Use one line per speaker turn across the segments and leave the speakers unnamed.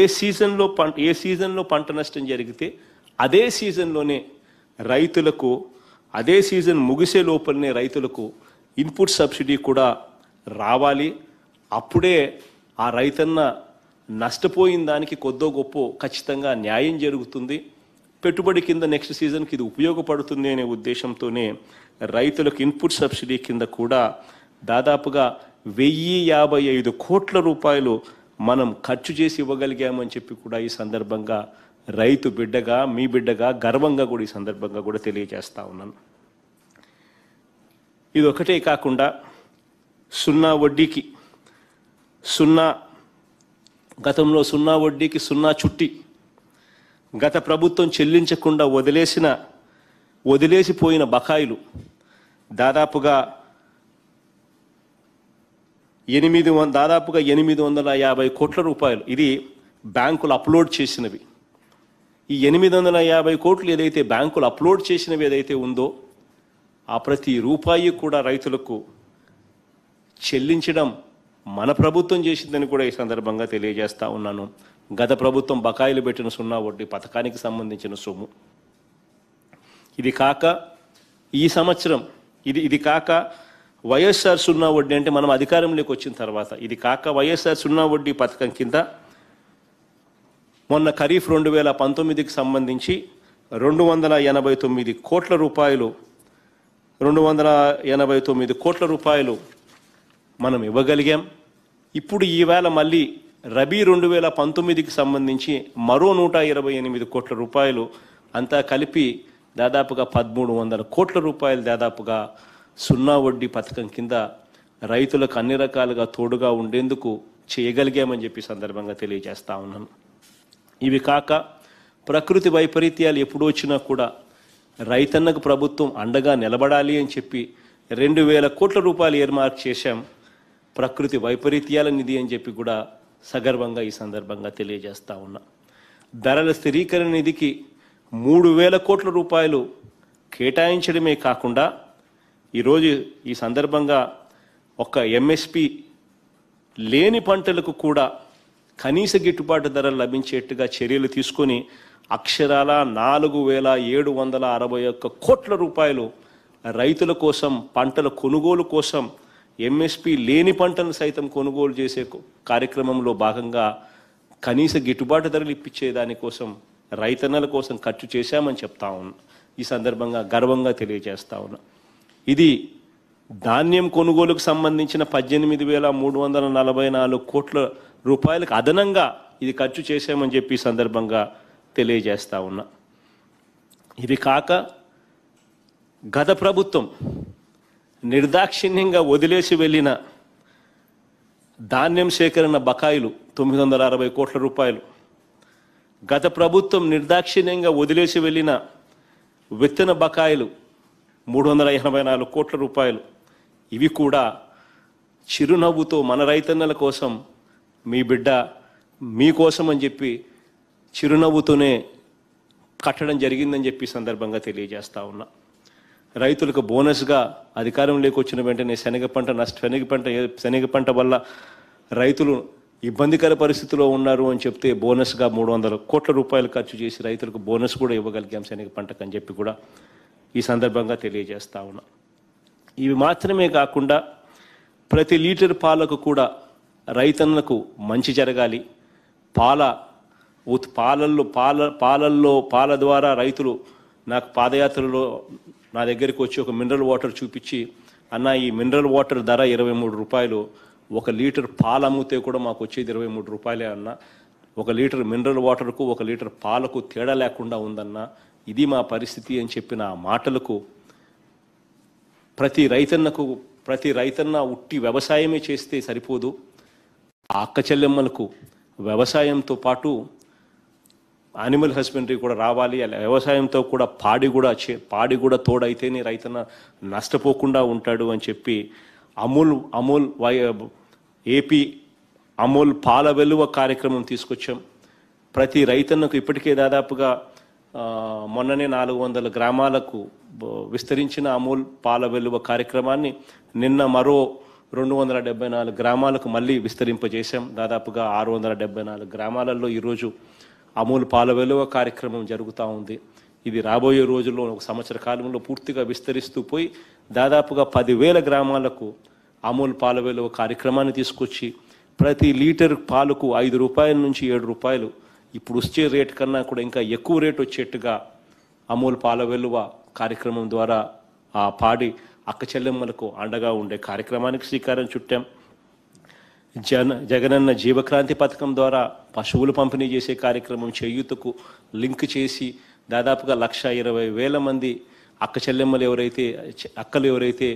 ఏ సీజన్లో పంట ఏ సీజన్లో పంట నష్టం జరిగితే అదే సీజన్లోనే రైతులకు అదే సీజన్ ముగిసే లోపలనే రైతులకు ఇన్పుట్ సబ్సిడీ కూడా రావాలి అప్పుడే ఆ రైతన్న నష్టపోయిన దానికి కొద్దో గొప్ప ఖచ్చితంగా న్యాయం జరుగుతుంది పెట్టుబడి కింద నెక్స్ట్ సీజన్కి ఇది ఉపయోగపడుతుంది అనే ఉద్దేశంతోనే రైతులకు ఇన్పుట్ సబ్సిడీ కింద కూడా దాదాపుగా వెయ్యి యాభై ఐదు కోట్ల రూపాయలు మనం ఖర్చు చేసి ఇవ్వగలిగామని చెప్పి కూడా ఈ సందర్భంగా రైతు బిడ్డగా మీ బిడ్డగా గర్వంగా కూడా ఈ సందర్భంగా కూడా తెలియజేస్తా ఉన్నాను ఇది ఒకటే కాకుండా సున్నా వడ్డీకి సున్నా గతంలో సున్నా వడ్డీకి సున్నా చుట్టి గత ప్రభుత్వం చెల్లించకుండా వదిలేసిన వదిలేసిపోయిన బకాయిలు దాదాపుగా ఎనిమిది దాదాపుగా ఎనిమిది వందల యాభై కోట్ల రూపాయలు ఇది బ్యాంకులు అప్లోడ్ చేసినవి ఈ ఎనిమిది వందల యాభై కోట్లు ఏదైతే బ్యాంకులు అప్లోడ్ చేసినవి ఏదైతే ఉందో ఆ ప్రతి రూపాయి కూడా రైతులకు చెల్లించడం మన ప్రభుత్వం చేసిందని కూడా ఈ సందర్భంగా తెలియజేస్తా ఉన్నాను గత ప్రభుత్వం బకాయిలు పెట్టిన సున్నా వడ్డీ పథకానికి సంబంధించిన సొమ్ము ఇది కాక ఈ సంవత్సరం ఇది ఇది కాక వైఎస్ఆర్ సున్నా వడ్డీ అంటే మనం అధికారంలోకి వచ్చిన తర్వాత ఇది కాక వైఎస్ఆర్ సున్నా వడ్డీ పథకం కింద మొన్న ఖరీఫ్ రెండు వేల పంతొమ్మిదికి సంబంధించి రెండు వందల ఎనభై తొమ్మిది కోట్ల రూపాయలు రెండు వందల ఎనభై తొమ్మిది కోట్ల రూపాయలు మనం ఇవ్వగలిగాం ఇప్పుడు ఈవేళ మళ్ళీ రబీ రెండు వేల పంతొమ్మిదికి సంబంధించి మరో నూట ఇరవై ఎనిమిది కోట్ల రూపాయలు అంతా కలిపి దాదాపుగా పదమూడు వందల కోట్ల రూపాయలు దాదాపుగా సున్నా వడ్డీ పథకం కింద రైతులకు అన్ని రకాలుగా తోడుగా ఉండేందుకు చేయగలిగామని చెప్పి సందర్భంగా తెలియజేస్తా ఉన్నాను ఇవి కాక ప్రకృతి వైపరీత్యాలు ఎప్పుడు వచ్చినా కూడా రైతన్నకు ప్రభుత్వం అండగా నిలబడాలి అని చెప్పి రెండు వేల కోట్ల రూపాయలు ఎయిర్మార్క్ చేశాం ప్రకృతి వైపరీత్యాల నిధి అని చెప్పి కూడా సగర్వంగా ఈ సందర్భంగా తెలియజేస్తా ఉన్నా ధరల స్థిరీకరణ నిధికి మూడు వేల కోట్ల రూపాయలు కేటాయించడమే కాకుండా ఈరోజు ఈ సందర్భంగా ఒక ఎంఎస్పి లేని పంటలకు కూడా కనీస గిట్టుబాటు ధరలు లభించేట్టుగా చర్యలు తీసుకొని అక్షరాల నాలుగు వేల ఏడు వందల అరవై ఒక్క కోట్ల రూపాయలు రైతుల కోసం పంటల కొనుగోలు కోసం ఎంఎస్పి లేని పంటలను సైతం కొనుగోలు చేసే కార్యక్రమంలో భాగంగా కనీస గిట్టుబాటు ధరలు ఇప్పించే దానికోసం రైతన్నల కోసం ఖర్చు చేశామని చెప్తా ఉన్నా ఈ సందర్భంగా గర్వంగా తెలియజేస్తా ఉన్నా ఇది ధాన్యం కొనుగోలుకు సంబంధించిన పద్దెనిమిది వేల మూడు వందల నలభై నాలుగు కోట్ల రూపాయలకు అదనంగా ఇది ఖర్చు చేసామని చెప్పి సందర్భంగా తెలియజేస్తా ఉన్నా ఇవి కాక గత ప్రభుత్వం నిర్దాక్షిణ్యంగా వదిలేసి వెళ్ళిన ధాన్యం సేకరణ బకాయిలు తొమ్మిది వందల అరవై కోట్ల రూపాయలు గత ప్రభుత్వం నిర్దాక్షిణ్యంగా వదిలేసి వెళ్ళిన విత్తన బకాయిలు మూడు వందల ఎనభై నాలుగు కోట్ల రూపాయలు ఇవి కూడా చిరునవ్వుతో మన రైతన్నల కోసం మీ బిడ్డ మీకోసం అని చెప్పి చిరునవ్వుతోనే కట్టడం జరిగిందని చెప్పి సందర్భంగా తెలియజేస్తా ఉన్నా రైతులకు బోనస్గా అధికారం వచ్చిన వెంటనే శనగ పంట నష్ట శనగ పంట శనగ పంట వల్ల రైతులు ఇబ్బందికర పరిస్థితిలో ఉన్నారు అని చెప్తే బోనస్గా మూడు వందల కోట్ల రూపాయలు ఖర్చు చేసి రైతులకు బోనస్ కూడా ఇవ్వగలిగాం శనగ పంటకు అని చెప్పి కూడా ఈ సందర్భంగా తెలియజేస్తా ఉన్నా ఇవి మాత్రమే కాకుండా ప్రతి లీటర్ పాలకు కూడా రైతన్నకు మంచి జరగాలి పాల ఉత్ పాలల్లో పాల పాలల్లో పాల ద్వారా రైతులు నాకు పాదయాత్రలో నా దగ్గరికి వచ్చి ఒక మినరల్ వాటర్ చూపించి అన్న ఈ మినరల్ వాటర్ ధర ఇరవై మూడు రూపాయలు ఒక లీటర్ పాలు అమ్మితే కూడా మాకు వచ్చేది ఇరవై మూడు రూపాయలే అన్న ఒక లీటర్ మినరల్ వాటర్కు ఒక లీటర్ పాలకు తేడా లేకుండా ఉందన్న ఇది మా పరిస్థితి అని చెప్పిన ఆ మాటలకు ప్రతి రైతన్నకు ప్రతి రైతన్న ఉట్టి వ్యవసాయమే చేస్తే సరిపోదు ఆ అక్క చెల్లెమ్మలకు వ్యవసాయంతో పాటు యానిమల్ హస్బెండరీ కూడా రావాలి అలా వ్యవసాయంతో కూడా పాడి కూడా చే పాడి కూడా తోడైతేనే రైతన్న నష్టపోకుండా ఉంటాడు అని చెప్పి అమూల్ అమూల్ వై ఏపీ అమూల్ పాల వెలువ కార్యక్రమం తీసుకొచ్చాం ప్రతి రైతన్నకు ఇప్పటికే దాదాపుగా మొన్ననే నాలుగు వందల గ్రామాలకు విస్తరించిన అమూల్ పాల వెలువ కార్యక్రమాన్ని నిన్న మరో రెండు వందల డెబ్బై నాలుగు గ్రామాలకు మళ్ళీ విస్తరింపజేశాం దాదాపుగా ఆరు వందల డెబ్బై నాలుగు గ్రామాలలో ఈరోజు అమూల్ పాల వెలువ కార్యక్రమం జరుగుతూ ఉంది ఇది రాబోయే రోజుల్లో ఒక సంవత్సర కాలంలో పూర్తిగా విస్తరిస్తూ పోయి దాదాపుగా పదివేల గ్రామాలకు అమూల్ పాల వెలువ కార్యక్రమాన్ని తీసుకొచ్చి ప్రతి లీటర్ పాలకు ఐదు రూపాయల నుంచి ఏడు రూపాయలు ఇప్పుడు వచ్చే రేట్ కన్నా కూడా ఇంకా ఎక్కువ రేట్ వచ్చేట్టుగా అమూల్ పాల వెలువ కార్యక్రమం ద్వారా ఆ పాడి అక్క చెల్లెమ్మలకు అండగా ఉండే కార్యక్రమానికి శ్రీకారం చుట్టాం జన జగనన్న జీవక్రాంతి పథకం ద్వారా పశువులు పంపిణీ చేసే కార్యక్రమం చేయూతకు లింక్ చేసి దాదాపుగా లక్ష ఇరవై వేల మంది అక్క చెల్లెమ్మలు ఎవరైతే అక్కలు ఎవరైతే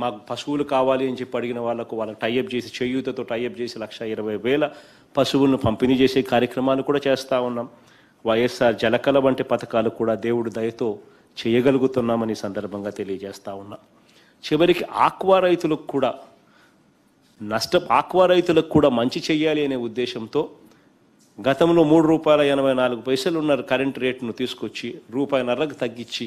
మాకు పశువులు కావాలి అని చెప్పి అడిగిన వాళ్ళకు వాళ్ళకి టైఅప్ చేసి చేయూతతో టైఅప్ చేసి లక్ష ఇరవై వేల పశువులను పంపిణీ చేసే కార్యక్రమాలు కూడా చేస్తూ ఉన్నాం వైఎస్ఆర్ జలకల వంటి పథకాలు కూడా దేవుడు దయతో చేయగలుగుతున్నామని సందర్భంగా తెలియజేస్తూ ఉన్నా చివరికి ఆక్వా రైతులకు కూడా నష్ట ఆక్వా రైతులకు కూడా మంచి చేయాలి అనే ఉద్దేశంతో గతంలో మూడు రూపాయల ఎనభై నాలుగు పైసలు ఉన్న కరెంట్ రేటును తీసుకొచ్చి రూపాయిన్నరకు తగ్గించి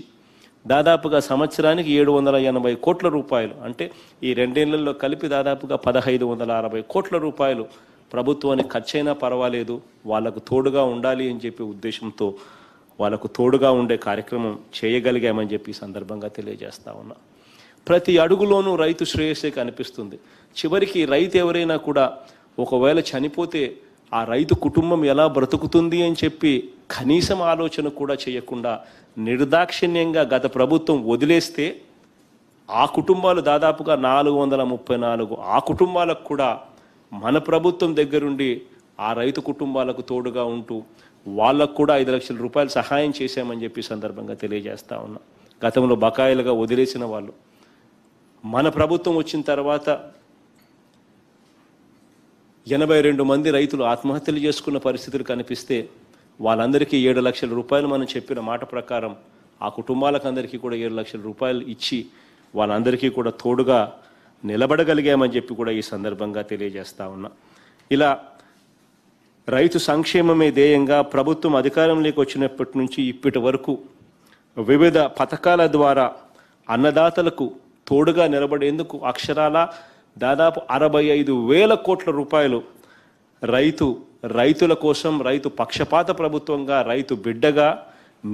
దాదాపుగా సంవత్సరానికి ఏడు వందల ఎనభై కోట్ల రూపాయలు అంటే ఈ రెండేళ్లలో కలిపి దాదాపుగా పదహైదు వందల అరవై కోట్ల రూపాయలు ప్రభుత్వానికి ఖర్చైనా పర్వాలేదు వాళ్ళకు తోడుగా ఉండాలి అని చెప్పి ఉద్దేశంతో వాళ్ళకు తోడుగా ఉండే కార్యక్రమం చేయగలిగామని చెప్పి సందర్భంగా తెలియజేస్తా ఉన్నా ప్రతి అడుగులోనూ రైతు శ్రేయస్సే కనిపిస్తుంది చివరికి రైతు ఎవరైనా కూడా ఒకవేళ చనిపోతే ఆ రైతు కుటుంబం ఎలా బ్రతుకుతుంది అని చెప్పి కనీసం ఆలోచన కూడా చేయకుండా నిర్దాక్షిణ్యంగా గత ప్రభుత్వం వదిలేస్తే ఆ కుటుంబాలు దాదాపుగా నాలుగు వందల ముప్పై నాలుగు ఆ కుటుంబాలకు కూడా మన ప్రభుత్వం దగ్గరుండి ఆ రైతు కుటుంబాలకు తోడుగా ఉంటూ వాళ్ళకు కూడా ఐదు లక్షల రూపాయలు సహాయం చేశామని చెప్పి సందర్భంగా తెలియజేస్తా ఉన్నా గతంలో బకాయిలుగా వదిలేసిన వాళ్ళు మన ప్రభుత్వం వచ్చిన తర్వాత ఎనభై రెండు మంది రైతులు ఆత్మహత్యలు చేసుకున్న పరిస్థితులు కనిపిస్తే వాళ్ళందరికీ ఏడు లక్షల రూపాయలు మనం చెప్పిన మాట ప్రకారం ఆ కుటుంబాలకు అందరికీ కూడా ఏడు లక్షల రూపాయలు ఇచ్చి వాళ్ళందరికీ కూడా తోడుగా నిలబడగలిగామని చెప్పి కూడా ఈ సందర్భంగా తెలియజేస్తా ఉన్నా ఇలా రైతు సంక్షేమమే ధ్యేయంగా ప్రభుత్వం అధికారంలోకి వచ్చినప్పటి నుంచి ఇప్పటి వరకు వివిధ పథకాల ద్వారా అన్నదాతలకు తోడుగా నిలబడేందుకు అక్షరాల దాదాపు అరవై ఐదు వేల కోట్ల రూపాయలు రైతు రైతుల కోసం రైతు పక్షపాత ప్రభుత్వంగా రైతు బిడ్డగా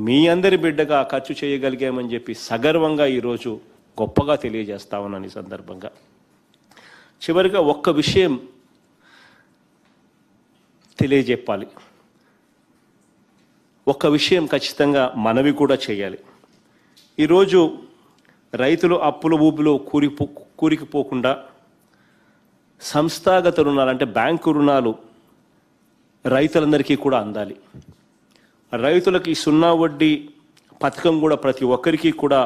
మీ అందరి బిడ్డగా ఖర్చు చేయగలిగామని చెప్పి సగర్వంగా ఈరోజు గొప్పగా తెలియజేస్తా ఉన్నాను ఈ సందర్భంగా చివరిగా ఒక్క విషయం తెలియజెప్పాలి ఒక్క విషయం ఖచ్చితంగా మనవి కూడా చేయాలి ఈరోజు రైతులు అప్పుల ఊపులు కూరిపో కూరికిపోకుండా సంస్థాగత రుణాలు అంటే బ్యాంకు రుణాలు రైతులందరికీ కూడా అందాలి రైతులకి సున్నా వడ్డీ పథకం కూడా ప్రతి ఒక్కరికి కూడా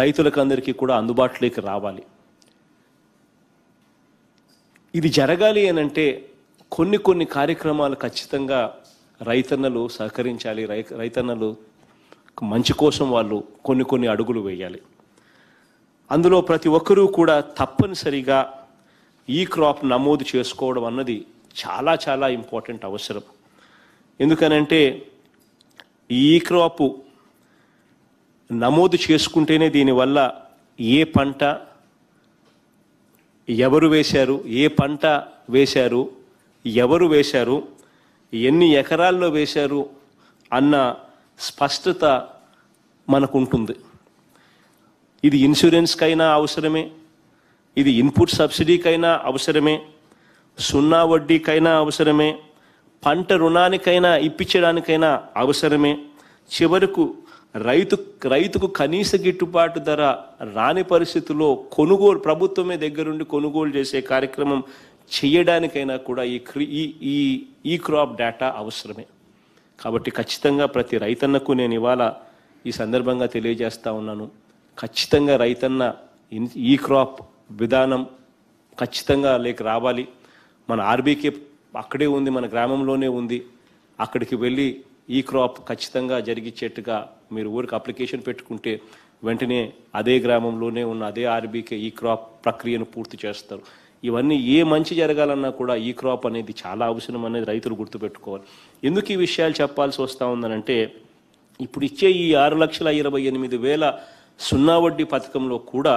రైతులకు అందరికీ కూడా అందుబాటులోకి రావాలి ఇది జరగాలి అని అంటే కొన్ని కొన్ని కార్యక్రమాలు ఖచ్చితంగా రైతన్నలు సహకరించాలి రై రైతన్నలు మంచి కోసం వాళ్ళు కొన్ని కొన్ని అడుగులు వేయాలి అందులో ప్రతి ఒక్కరూ కూడా తప్పనిసరిగా ఈ క్రాప్ నమోదు చేసుకోవడం అన్నది చాలా చాలా ఇంపార్టెంట్ అవసరం ఎందుకనంటే ఈ క్రాపు నమోదు చేసుకుంటేనే దీనివల్ల ఏ పంట ఎవరు వేశారు ఏ పంట వేశారు ఎవరు వేశారు ఎన్ని ఎకరాల్లో వేశారు అన్న స్పష్టత మనకు ఉంటుంది ఇది ఇన్సూరెన్స్కైనా అవసరమే ఇది ఇన్పుట్ సబ్సిడీకైనా అవసరమే సున్నా వడ్డీకైనా అవసరమే పంట రుణానికైనా ఇప్పించడానికైనా అవసరమే చివరకు రైతు రైతుకు కనీస గిట్టుబాటు ధర రాని పరిస్థితుల్లో కొనుగోలు ప్రభుత్వమే దగ్గరుండి కొనుగోలు చేసే కార్యక్రమం చేయడానికైనా కూడా ఈ ఈ ఈ క్రాప్ డేటా అవసరమే కాబట్టి ఖచ్చితంగా ప్రతి రైతన్నకు నేను ఇవాళ ఈ సందర్భంగా తెలియజేస్తా ఉన్నాను ఖచ్చితంగా రైతన్న ఈ క్రాప్ విధానం ఖచ్చితంగా లేక రావాలి మన ఆర్బీకే అక్కడే ఉంది మన గ్రామంలోనే ఉంది అక్కడికి వెళ్ళి ఈ క్రాప్ ఖచ్చితంగా జరిగించేట్టుగా మీరు ఊరికి అప్లికేషన్ పెట్టుకుంటే వెంటనే అదే గ్రామంలోనే ఉన్న అదే ఆర్బీకే ఈ క్రాప్ ప్రక్రియను పూర్తి చేస్తారు ఇవన్నీ ఏ మంచి జరగాలన్నా కూడా ఈ క్రాప్ అనేది చాలా అవసరం అనేది రైతులు గుర్తుపెట్టుకోవాలి ఎందుకు ఈ విషయాలు చెప్పాల్సి వస్తూ ఉందనంటే ఇప్పుడు ఇచ్చే ఈ ఆరు లక్షల ఇరవై ఎనిమిది వేల సున్నా వడ్డీ పథకంలో కూడా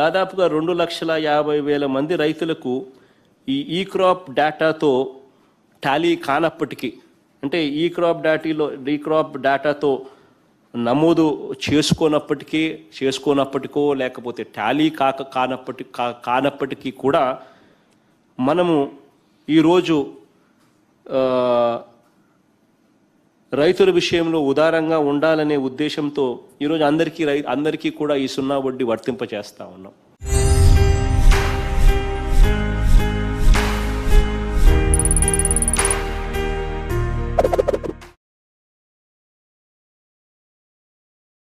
దాదాపుగా రెండు లక్షల యాభై వేల మంది రైతులకు ఈ ఈ క్రాప్ డేటాతో టాలీ కానప్పటికీ అంటే ఈ క్రాప్ డాటీలో ఈ క్రాప్ డేటాతో నమోదు చేసుకోనప్పటికీ చేసుకోనప్పటికో లేకపోతే టాలీ కాక కానప్పటి కానప్పటికీ కూడా మనము ఈరోజు రైతుల విషయంలో ఉదారంగా ఉండాలనే ఉద్దేశంతో ఈరోజు అందరికీ రై అందరికీ కూడా ఈ సున్నా వడ్డీ వర్తింపచేస్తూ ఉన్నాం